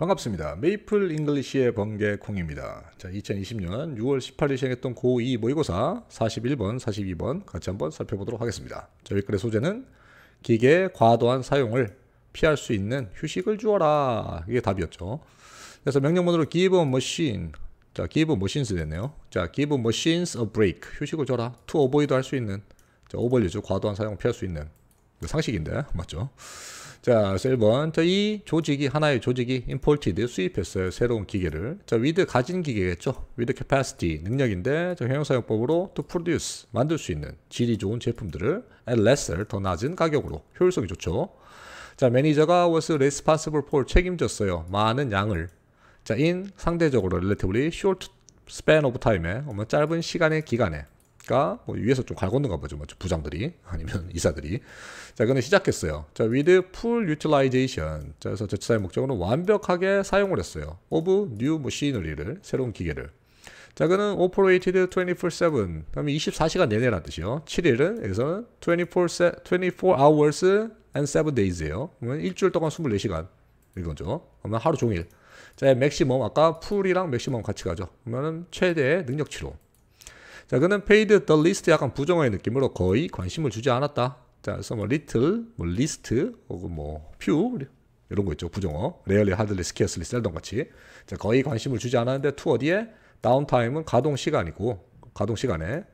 반갑습니다. 메이플 잉글리시의 번개콩입니다. 자, 2020년 6월 18일 시행했던 고2 모의고사 41번, 42번 같이 한번 살펴보도록 하겠습니다. 저희 글의 소재는 기계 과도한 사용을 피할 수 있는 휴식을 주어라. 이게 답이었죠. 그래서 명령문으로 give a machine. 자, give machines 됐네요. 자, give machines a break. 휴식을 줘라. to avoid 할 수 있는. 자, overuse 과도한 사용 피할 수 있는. 그 상식인데, 맞죠? 자, 그래서 1번. 자, 이 조직이, 하나의 조직이 임폴티드 수입했어요. 새로운 기계를. 자, 위드 가진 기계겠죠. 위드 캐파 c 티 능력인데, 자, 형용사용법으로 to produce, 만들 수 있는 질이 좋은 제품들을 at lesser, 더 낮은 가격으로. 효율성이 좋죠. 자, 매니저가 was responsible for 책임졌어요. 많은 양을. 자, in 상대적으로 relatively short span of time에, 뭐 짧은 시간의 기간에 않습니까? 뭐 위에서 좀 갈궜는가 보죠. 뭐 부장들이 아니면 이사들이. 자, 그는 시작했어요. 자, with full utilization. 자, 그래서 제치의 목적으로 완벽하게 사용을 했어요. of new machinery를 새로운 기계를. 자, 그는 operated 24/7. 그다 24시간 내내란 뜻이요. 7일은 여기서는 24 24 hours and 7 days예요. 그러면 일주일 동안 24시간 이거죠. 그러면 하루 종일. 자, 맥시멈 아까 풀이랑 맥시멈 같이 가죠. 그러면최대 능력치로. 자, 그는 paid the list 약간 부정어의 느낌으로 거의 관심을 주지 않았다. 자, 그래서 뭐 little, 뭐 list, 혹은 뭐 few 이런 거 있죠. 부정어. rarely, hardly, scarcely, seldom 같이. 자, 거의 관심을 주지 않았는데 t 어디에? 다운타임은 가동 시간이고 가동 시간에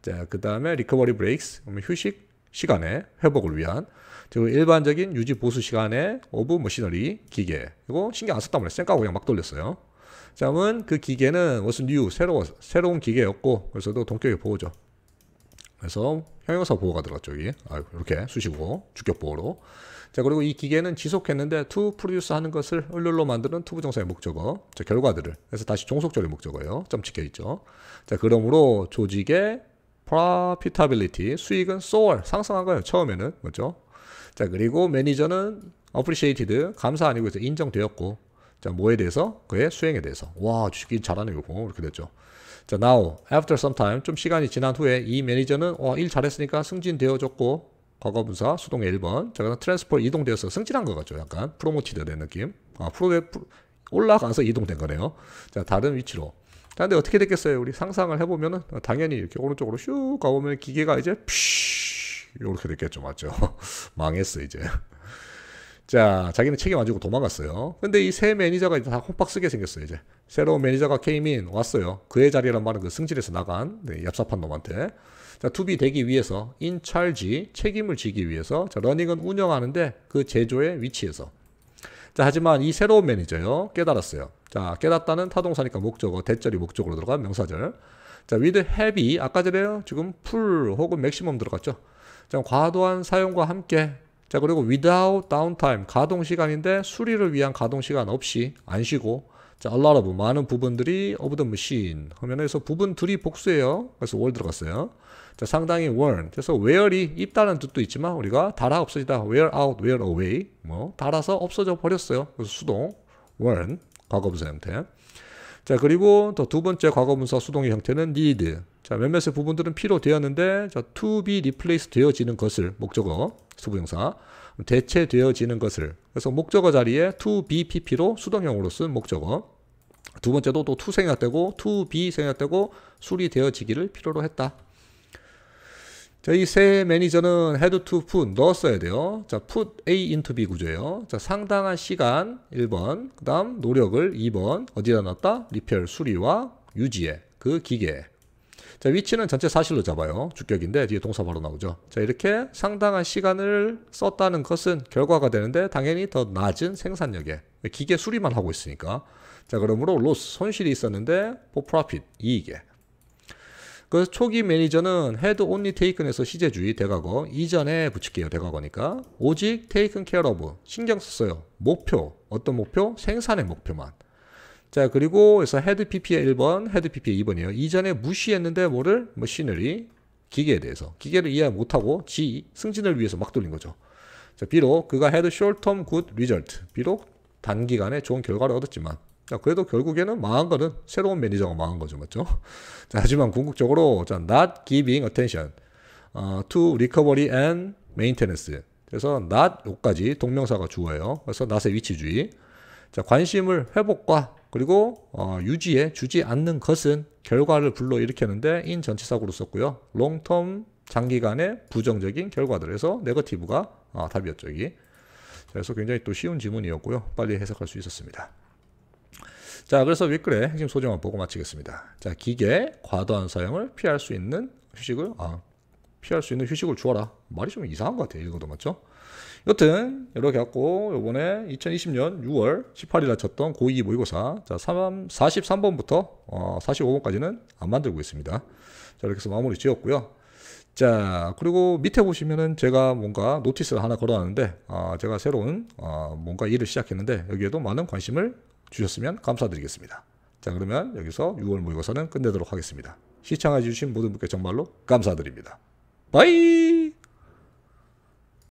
자, 그다음에 recovery b r e a 휴식 시간에 회복을 위한 그리고 일반적인 유지 보수 시간에 오브 머신너리 기계 이거 신경 안 썼단 말이에요. 쌩까 그냥 막 돌렸어요. 점은 그 기계는 was new 새로 새로운 기계였고 그래서도 동격이 보호죠. 그래서 형용사 보호가 들어갔죠 여기 아, 이렇게 수식어 주격 보호로 자 그리고 이 기계는 지속했는데 to produce 하는 것을 을룰로 만드는 to 부정사의 목적어 자, 결과들을 그래서 다시 종속적인 목적어예요 점 찍혀 있죠 자 그러므로 조직의 profitability 수익은 soar 상승한 거예요 처음에는 그죠자 그리고 매니저는 appreciated 감사 아니고 이제 인정되었고 자, 뭐에 대해서? 그의 수행에 대해서. 와, 주식이 잘하네, 요거. 이렇게 됐죠. 자, now, after some time, 좀 시간이 지난 후에 이 매니저는 와, 어, 일 잘했으니까 승진되어졌고, 과거분사 수동 1번. 자, 그다음 트랜스퍼 이동되어서 승진한 것 같죠. 약간 프로모티드 된 느낌. 아, 프로에 올라가서 이동된 거네요. 자, 다른 위치로. 자, 근데 어떻게 됐겠어요? 우리 상상을 해보면은 당연히 이렇게 오른쪽으로 슉 가보면 기계가 이제 피쉬 이렇게 됐겠죠. 맞죠? 망했어, 이제. 자, 자기는 책임 안 지고 도망갔어요. 근데 이 새 매니저가 이제 다 콩박 쓰게 생겼어요, 이제. 새로운 매니저가 케이민 왔어요. 그의 자리란 말은 그승질에서 나간 네, 얍삽한 놈한테. 자, 투비 되기 위해서 인찰지 책임을 지기 위해서 자, 러닝은 운영하는데 그 제조의 위치에서. 자, 하지만 이 새로운 매니저요. 깨달았어요. 자, 깨닫다는 타동사니까 목적어, 대절이 목적으로 들어간 명사절. 자, with heavy 아까 전에요. 지금 풀 혹은 맥시멈 들어갔죠. 자, 과도한 사용과 함께 자, 그리고 without downtime, 가동 시간인데 수리를 위한 가동 시간 없이 안 쉬고 자, a lot of, 많은 부분들이 of the machine. 화면에서 부분들이 복수예요. 그래서 월 들어갔어요. 자, 상당히 worn. 그래서 where이 입다는 뜻도 있지만 우리가 달아 없어지다. wear out, wear away. 뭐, 달아서 없어져 버렸어요. 그래서 수동, worn, 과거부사 형태. 자, 그리고 또 두 번째 과거분사 수동의 형태는 need. 자, 몇몇의 부분들은 필요 되었는데, 자, to be replaced 되어지는 것을, 목적어, 수부정사, 대체되어지는 것을. 그래서 목적어 자리에 to be pp로 수동형으로 쓴 목적어. 두 번째도 또 to 생략되고, to be 생략되고, 수리되어지기를 필요로 했다. 이세 매니저는 head to put 넣었어야 돼요. 자, put A into B 구조예요. 자, 상당한 시간 1번, 그 다음 노력을 2번, 어디다 넣었다? 리페어 수리와 유지에, 그기계 자, 위치는 전체 사실로 잡아요. 주격인데 뒤에 동사 바로 나오죠. 자, 이렇게 상당한 시간을 썼다는 것은 결과가 되는데 당연히 더 낮은 생산력에 기계 수리만 하고 있으니까. 자, 그러므로 로스 손실이 있었는데 for profit 이익에. 그래서 초기 매니저는 헤드 온리 테이큰에서 시제주의 대각어 이전에 붙일게요 대각어니까 오직 테이큰 케어 오브 신경 썼어요 목표 어떤 목표 생산의 목표만 자 그리고 그래서 헤드 PP의 1번 헤드 PP의 2번이에요 이전에 무시했는데 뭐를 뭐 시너리 기계에 대해서 기계를 이해 못하고 지 승진을 위해서 막 돌린 거죠 자 비록 그가 헤드 숄텀 굿 리절트 비록 단기간에 좋은 결과를 얻었지만 자, 그래도 결국에는 망한 거는 새로운 매니저가 망한 거죠. 맞죠? 자, 하지만 궁극적으로 자, not giving attention 어, to recovery and maintenance. 그래서 not 요까지 동명사가 주어예요. 그래서 not의 위치주의. 자, 관심을 회복과 그리고 어, 유지에 주지 않는 것은 결과를 불러일으켰는데 인 전치사고로 썼고요. 롱텀 장기간의 부정적인 결과들. 그래서 네거티브가 어, 답이었죠. 여기. 그래서 굉장히 또 쉬운 지문이었고요. 빨리 해석할 수 있었습니다. 자, 그래서 윗글의 핵심 소재을 보고 마치겠습니다. 자, 기계 과도한 사용을 피할 수 있는 휴식을 아, 피할 수 있는 휴식을 주어라. 말이 좀 이상한 것 같아요. 이어도 맞죠? 여튼 이렇게 갖고 요번에 2020년 6월 18일 날 쳤던 고2 모의고사 자 3, 43번부터 어, 45번까지는 안 만들고 있습니다. 자 이렇게 해서 마무리 지었고요. 자 그리고 밑에 보시면은 제가 뭔가 노티스를 하나 걸어놨는데 아, 제가 새로운 아, 뭔가 일을 시작했는데 여기에도 많은 관심을 주셨으면 감사드리겠습니다. 자, 그러면 여기서 6월 모의고사는 끝내도록 하겠습니다. 시청해 주신 모든 분께 정말로 감사드립니다. 바이!